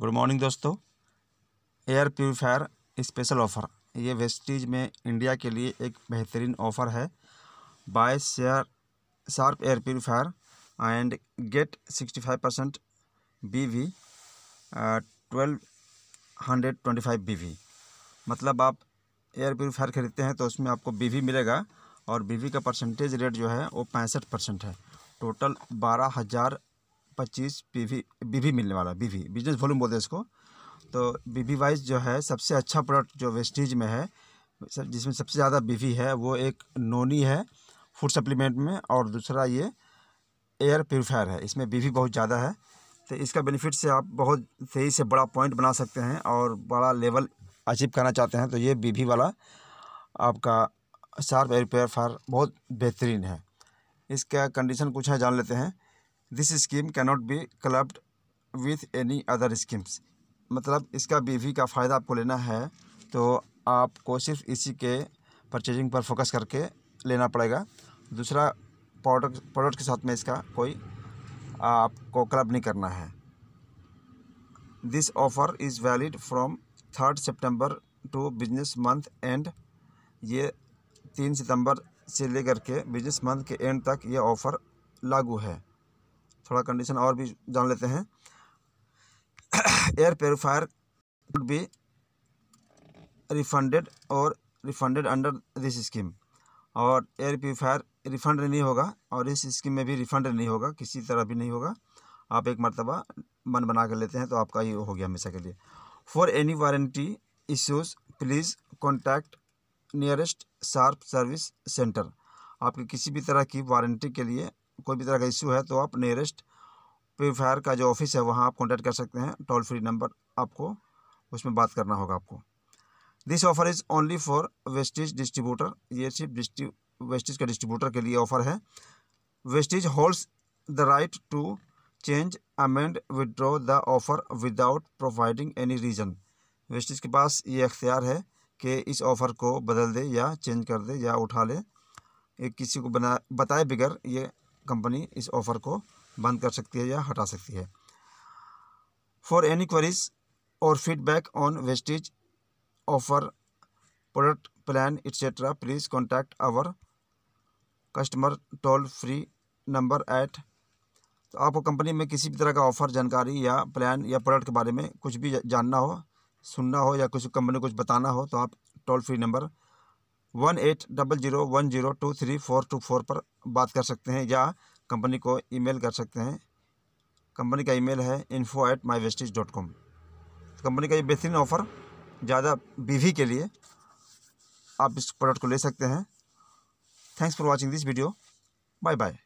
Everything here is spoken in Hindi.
गुड मॉर्निंग दोस्तों एयर प्योरीफायर स्पेशल ऑफ़र ये वेस्टीज में इंडिया के लिए एक बेहतरीन ऑफ़र है buy share Sharp air purifier and get sixty five percent B V twelve hundred twenty five B V मतलब आप एयर प्योरीफायर ख़रीदते हैं तो उसमें आपको बी वी मिलेगा और बी वी का परसेंटेज रेट जो है वो पैंसठ परसेंट है टोटल बारह हज़ार पच्चीस बीवी बीवी मिलने वाला है बीवी बिजनेस वॉल्यूम बोलते हैं इसको तो बीवी वाइज जो है सबसे अच्छा प्रोडक्ट जो वेस्टेज में है सब जिसमें सबसे ज़्यादा बीवी है वो एक नोनी है फूड सप्लीमेंट में और दूसरा ये एयर प्योरीफायर है इसमें बीवी बहुत ज़्यादा है तो इसका बेनिफिट से आप बहुत सही से बड़ा पॉइंट बना सकते हैं और बड़ा लेवल अचीव करना चाहते हैं तो ये बीवी वाला आपका शार्प एयर प्योरीफायर बहुत बेहतरीन है इसका कंडीशन कुछ है जान लेते हैं this scheme cannot be clubbed with any other schemes मतलब इसका बीवी का फ़ायदा आपको लेना है तो आपको सिर्फ इसी के परचेजिंग पर फोकस करके लेना पड़ेगा दूसरा प्रोडक्ट प्रोडक्ट के साथ में इसका कोई आपको क्लब नहीं करना है this offer is valid from third सितंबर टू बिजनेस मंथ एंड ये तीन सितंबर से लेकर के बिजनेस मंथ के एंड तक ये ऑफ़र लागू है थोड़ा कंडीशन और भी जान लेते हैं air purifier would be refunded और रिफंडेड अंडर दिस स्कीम और एयर प्योरीफायर रिफंड नहीं होगा और इस स्कीम में भी रिफंड नहीं होगा किसी तरह भी नहीं होगा आप एक मरतबा मन बना कर लेते हैं तो आपका ये हो गया हमेशा के लिए for any warranty issues please contact nearest Sharp service centre आपकी किसी भी तरह की वारंटी के लिए कोई भी तरह का इश्यू है तो आप नियरेस्ट प्योरीफायर का जो ऑफिस है वहाँ आप कॉन्टैक्ट कर सकते हैं टोल फ्री नंबर आपको उसमें बात करना होगा आपको this offer is only for Vestige distributor ये सिर्फ डिस्ट्री वेस्टेज का डिस्ट्रीब्यूटर के लिए ऑफर है Vestige holds the right to change amend withdraw the offer without providing any reason Vestige के पास ये अख्तियार है कि इस ऑफ़र को बदल दे या चेंज कर दे या उठा ले ये किसी को बना बताए बगैर ये कंपनी इस ऑफ़र को बंद कर सकती है या हटा सकती है फॉर एनी क्वेरीज और feedback on Vestige offer product plan etcetera please contact our customer toll free number at तो आपको कंपनी में किसी भी तरह का ऑफ़र जानकारी या प्लान या प्रोडक्ट के बारे में कुछ भी जानना हो सुनना हो या कुछ कंपनी को कुछ बताना हो तो आप toll free number one eight double zero one zero two three four two four पर बात कर सकते हैं या कंपनी को ईमेल कर सकते हैं कंपनी का ईमेल है info at my Vestige dot com company का ये बेहतरीन ऑफ़र ज़्यादा बीवी के लिए आप इस प्रोडक्ट को ले सकते हैं thanks for watching this video bye bye